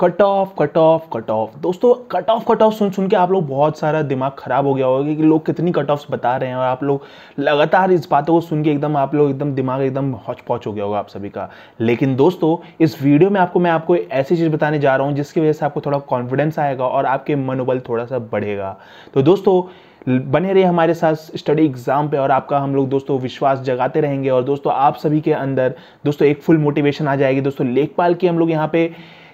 cut off cut off cut off दोस्तों cut off cut off सुन सुन के आप लोग बहुत सारा दिमाग खराब हो गया होगा कि लोग कितनी कट ऑफ्स बता रहे हैं और आप लोग लगातार इस बातों को सुन के एकदम आप लोग एकदम दिमाग एकदम हौच पौच हो गया होगा आप सभी का लेकिन दोस्तों इस वीडियो में आपको मैं आपको ऐसी चीज़ बताने जा रहा हूँ जिसकी वजह से आपको थोड़ा कॉन्फिडेंस आएगा और आपके मनोबल थोड़ा सा बढ़ेगा तो दोस्तों बने रहे हमारे साथ स्टडी एग्जाम पे और आपका हम लोग दोस्तों विश्वास जगाते रहेंगे और दोस्तों आप सभी के अंदर दोस्तों एक फुल मोटिवेशन आ जाएगी दोस्तों लेखपाल की हम लोग यहाँ पे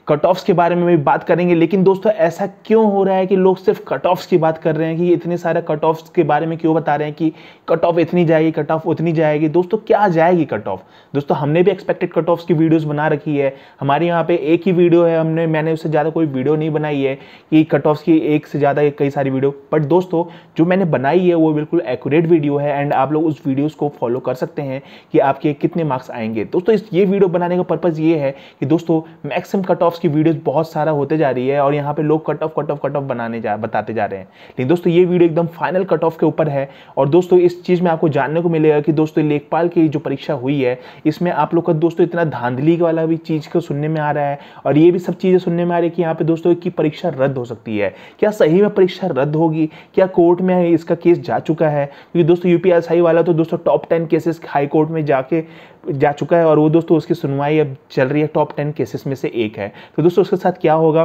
कट ऑफ्स के बारे में भी बात करेंगे लेकिन दोस्तों ऐसा क्यों हो रहा है कि लोग सिर्फ कट ऑफ्स की बात कर रहे हैं कि इतने सारे कट ऑफ्स के बारे में क्यों बता रहे हैं कि कट ऑफ इतनी जाएगी कट ऑफ उतनी जाएगी दोस्तों क्या जाएगी कट ऑफ दोस्तों हमने भी एक्सपेक्टेड कट ऑफ्स की वीडियोज़ बना रखी है हमारे यहाँ पे एक ही वीडियो है हमने मैंने उससे ज़्यादा कोई वीडियो नहीं बनाई है कि कट ऑफ्स की एक से ज़्यादा कई सारी वीडियो बट दोस्तों जो मैंने बनाई है वो बिल्कुल एक्यूरेट वीडियो है एंड आप लोग उस वीडियोज़ को फॉलो कर सकते हैं कि आपके कितने मार्क्स आएंगे दोस्तों इस ये वीडियो बनाने का पर्पज़ ये है कि दोस्तों मैक्सिमम कट ऑफ ऑफ की वीडियोस बहुत सारा होते जा रही है और यहाँ पे लोग cut off cut off cut off बनाने जा बताते जा रहे हैं लेकिन दोस्तों ये वीडियो एकदम फाइनल कट ऑफ के ऊपर है और दोस्तों इस चीज़ में आपको जानने को मिलेगा कि दोस्तों लेखपाल की जो परीक्षा हुई है इसमें आप लोग का दोस्तों इतना धांधली वाला भी चीज़ को सुनने में आ रहा है और ये भी सब चीज़ें सुनने में आ रही है कि यहाँ पर दोस्तों की परीक्षा रद्द हो सकती है क्या सही में परीक्षा रद्द होगी क्या कोर्ट में इसका केस जा चुका है क्योंकि दोस्तों यूपीएसआई वाला तो दोस्तों टॉप टेन केसेस हाईकोर्ट में जाके जा चुका है और वो दोस्तों उसकी सुनवाई अब चल रही है टॉप टेन केसेस में से एक है तो दोस्तों उसके साथ क्या होगा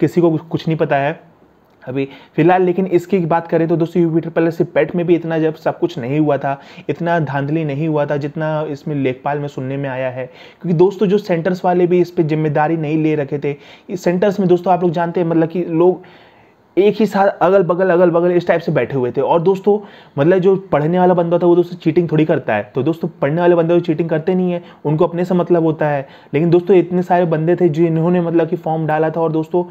किसी को कुछ नहीं पता है अभी फिलहाल लेकिन इसकी बात करें तो दोस्तों यूपीटर पहले से पेट में भी इतना जब सब कुछ नहीं हुआ था इतना धांधली नहीं हुआ था जितना इसमें लेखपाल में सुनने में आया है क्योंकि दोस्तों जो सेंटर्स वाले भी इस पर जिम्मेदारी नहीं ले रखे थे इस सेंटर्स में दोस्तों आप लोग जानते हैं मतलब कि लोग एक ही साथ अगल बगल अगल बगल इस टाइप से बैठे हुए थे और दोस्तों मतलब जो पढ़ने वाला बंदा था वो दोस्तों चीटिंग थोड़ी करता है तो दोस्तों पढ़ने वाले बंदे तो चीटिंग करते नहीं है उनको अपने से मतलब होता है लेकिन दोस्तों इतने सारे बंदे थे जिन्होंने मतलब कि फॉर्म डाला था और दोस्तों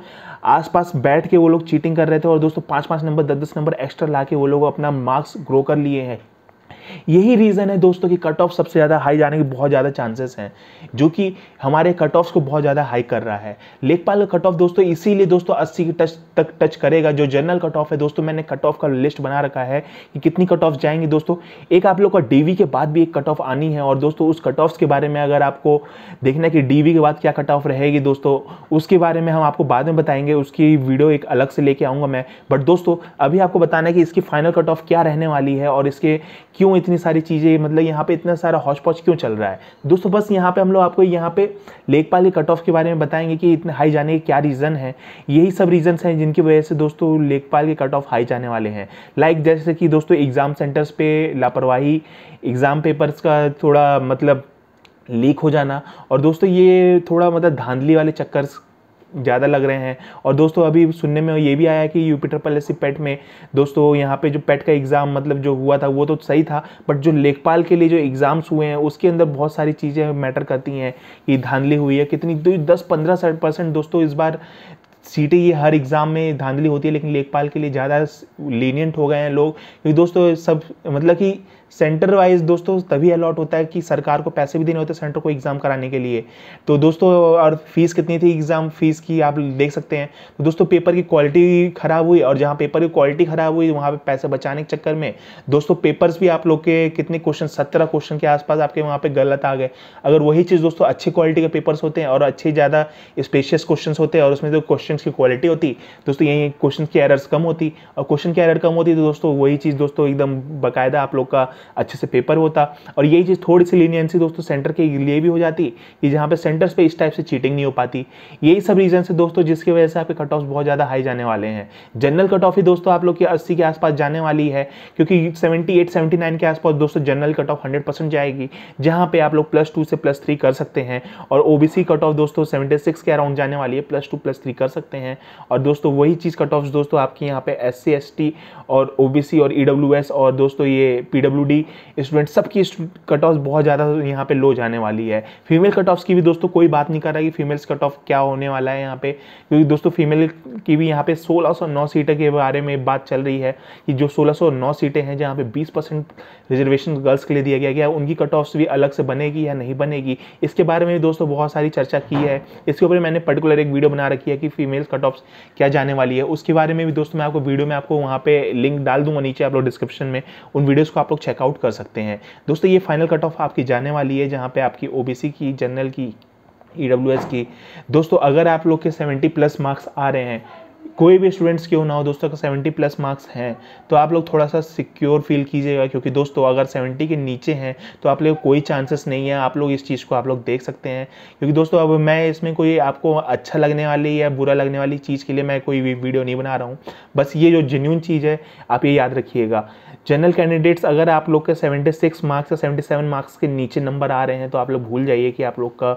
आसपास बैठ के वो लोग चीटिंग कर रहे थे और दोस्तों पाँच पाँच नंबर दस दस नंबर एक्स्ट्रा ला के वो लोग अपना मार्क्स ग्रो कर लिए हैं यही रीज़न है दोस्तों कि कट ऑफ सबसे ज़्यादा हाई जाने के बहुत ज़्यादा चांसेस हैं जो कि हमारे कट ऑफ्स को बहुत ज़्यादा हाई कर रहा है लेखपाल का कट ऑफ दोस्तों इसीलिए दोस्तों अस्सी के टच तक टच करेगा जो जनरल कट ऑफ है दोस्तों मैंने कट ऑफ का लिस्ट बना रखा है कि कितनी कट ऑफ जाएंगे दोस्तों एक आप लोग का डीवी के बाद भी एक कट ऑफ आनी है और दोस्तों उस कट ऑफ के बारे में अगर आपको देखना कि डीवी के बाद क्या कट ऑफ रहेगी दोस्तों उसके बारे में हम आपको बाद में बताएंगे उसकी वीडियो एक अलग से लेके आऊँगा मैं बट दोस्तों अभी आपको बताना है कि इसकी फाइनल कट ऑफ क्या रहने वाली है और इसके क्यों क्यों इतनी सारी चीज़ें मतलब यहाँ पे इतना सारा हॉच पौच क्यों चल रहा है दोस्तों बस यहाँ पे हम लोग आपको यहाँ पे लेखपाल के कट ऑफ के बारे में बताएंगे कि इतने हाई जाने के क्या रीज़न है यही सब रीज़न्स हैं जिनकी वजह से दोस्तों लेखपाल के कट ऑफ हाई जाने वाले हैं लाइक जैसे कि दोस्तों एग्ज़ाम सेंटर्स पर लापरवाही एग्ज़ाम पेपर्स का थोड़ा मतलब लीक हो जाना और दोस्तों ये थोड़ा मतलब धांधली वाले चक्कर ज़्यादा लग रहे हैं और दोस्तों अभी सुनने में ये भी आया कि यूपिटर पलेसी पेट में दोस्तों यहाँ पे जो पेट का एग्ज़ाम मतलब जो हुआ था वो तो सही था बट जो लेखपाल के लिए जो एग्ज़ाम्स हुए हैं उसके अंदर बहुत सारी चीज़ें मैटर करती हैं कि धांधली हुई है कितनी दस पंद्रह परसेंट दोस्तों इस बार सीटें ये हर एग्ज़ाम में धांधली होती है लेकिन लेखपाल के लिए ज़्यादा लीनियंट हो गए हैं लोग क्योंकि दोस्तों सब मतलब कि सेंटर वाइज दोस्तों तभी अलॉट होता है कि सरकार को पैसे भी देने होते हैं सेंटर को एग्ज़ाम कराने के लिए तो दोस्तों और फीस कितनी थी एग्ज़ाम फीस की आप देख सकते हैं तो दोस्तों पेपर की क्वालिटी ख़राब हुई और जहाँ पेपर की क्वालिटी ख़राब हुई वहाँ पर पैसे बचाने के चक्कर में दोस्तों पेपर्स भी आप लोग के कितने क्वेश्चन सत्रह क्वेश्चन के आसपास आपके वहाँ पर गलत आ गए अगर वही चीज़ दोस्तों अच्छी क्वालिटी के पेपर्स होते हैं और अच्छे ज़्यादा स्पेशियस क्वेश्चन होते हैं और उसमें जो क्वेश्चन क्वेश्चन की क्वालिटी होती दोस्तों यही क्वेश्चन की एरर्स कम होती और क्वेश्चन की एरर कम होती तो दोस्तों वही चीज़ दोस्तों एकदम बाकायदा आप लोग का अच्छे से पेपर होता और यही चीज़ थोड़ी सी लीनियंसी दोस्तों सेंटर के लिए भी हो जाती कि जहाँ पर सेंटर्स पर इस टाइप से चीटिंग नहीं हो पाती यही सब रीज़न से दोस्तों जिसकी वजह से आपके कट ऑफ बहुत ज़्यादा हाई जाने वाले हैं जनरल कट ऑफ ही दोस्तों आप लोग की अस्सी के आसपास जाने वाली है क्योंकि सेवेंटी एट सेवेंटी नाइन के आसपास दोस्तों general cut off hundred percent जाएगी जहाँ पर आप लोग प्लस टू से प्लस थ्री कर सकते हैं और ओबीसी कट ऑफ दोस्तों सेवेंटी सिक्स के अराउंड जाने वाली है प्लस टू प्लस थ्री कर सकते सकते हैं और दोस्तों वही चीज़ कट ऑफ दोस्तों आपके यहाँ पे एस सी और ओ और ई e और दोस्तों ये पी स्टूडेंट सबकी कट ऑफ बहुत ज़्यादा यहाँ पे लो जाने वाली है फीमेल कट ऑफ्स की भी दोस्तों कोई बात नहीं कर रहा कि फीमेल्स कट ऑफ क्या होने वाला है यहाँ पे क्योंकि दोस्तों फीमेल की भी यहाँ पे 1609 सीटें के बारे में बात चल रही है कि जो सोलह नौ सीटें हैं जहाँ पे 20 परसेंट रिजर्वेशन गर्ल्स के लिए दिया गया है उनकी कट ऑफ्स भी अलग से बनेगी या नहीं बनेगी इसके बारे में भी दोस्तों बहुत सारी चर्चा की है इसके ऊपर मैंने पर्टिकुलर एक वीडियो बना रखी है कि फीमेल्स कट ऑफ्स क्या जाने वाली है उसके बारे में भी दोस्तों मैं आपको वीडियो में आपको वहाँ पे लिंक डाल दूंगा नीचे आप लोग डिस्क्रिप्शन में उन वीडियोज़ को आप लोग चेकआउट कर सकते हैं दोस्तों ये फाइनल कट ऑफ आपकी जाने वाली है जहाँ पर आपकी ओ की जनरल की ई e की दोस्तों अगर आप लोग के सेवेंटी प्लस मार्क्स आ रहे हैं कोई भी स्टूडेंट्स क्यों ना हो दोस्तों का सेवेंटी प्लस मार्क्स हैं तो आप लोग थोड़ा सा सिक्योर फील कीजिएगा क्योंकि दोस्तों अगर सेवेंटी के नीचे हैं तो आप लोग कोई चांसेस नहीं है आप लोग इस चीज़ को आप लोग देख सकते हैं क्योंकि दोस्तों अब मैं इसमें कोई आपको अच्छा लगने वाली या बुरा लगने वाली चीज़ के लिए मैं कोई वीडियो नहीं बना रहा हूँ बस ये जो जेन्यून चीज़ है आप ये याद रखिएगा जनरल कैंडिडेट्स अगर आप लोग के सेवेंटी मार्क्स या सेवेंटी मार्क्स के नीचे नंबर आ रहे हैं तो आप लोग भूल जाइए कि आप लोग का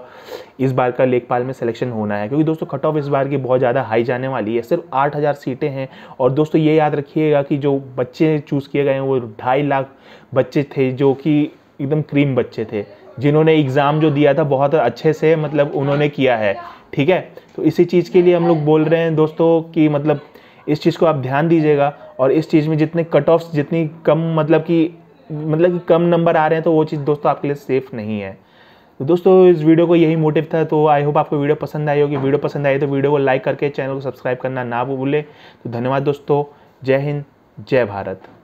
इस बार का लेखपाल में सिलेक्शन होना है क्योंकि दोस्तों कट ऑफ इस बार की बहुत ज़्यादा हाई जाने वाली है सिर्फ आठ हज़ार सीटें हैं और दोस्तों ये याद रखिएगा कि जो बच्चे चूज़ किए गए हैं वो ढाई लाख बच्चे थे जो कि एकदम क्रीम बच्चे थे जिन्होंने एग्ज़ाम जो दिया था बहुत अच्छे से मतलब उन्होंने किया है ठीक है तो इसी चीज़ के लिए हम लोग बोल रहे हैं दोस्तों कि मतलब इस चीज़ को आप ध्यान दीजिएगा और इस चीज़ में जितने कट ऑफ्स जितनी कम मतलब कि मतलब कि कम नंबर आ रहे हैं तो वो चीज़ दोस्तों आपके लिए सेफ़ नहीं है तो दोस्तों इस वीडियो को यही मोटिव था तो आई होप आपको वीडियो पसंद आई होगी वीडियो पसंद आई तो वीडियो को लाइक करके चैनल को सब्सक्राइब करना ना भूलें तो धन्यवाद दोस्तों जय हिंद जय भारत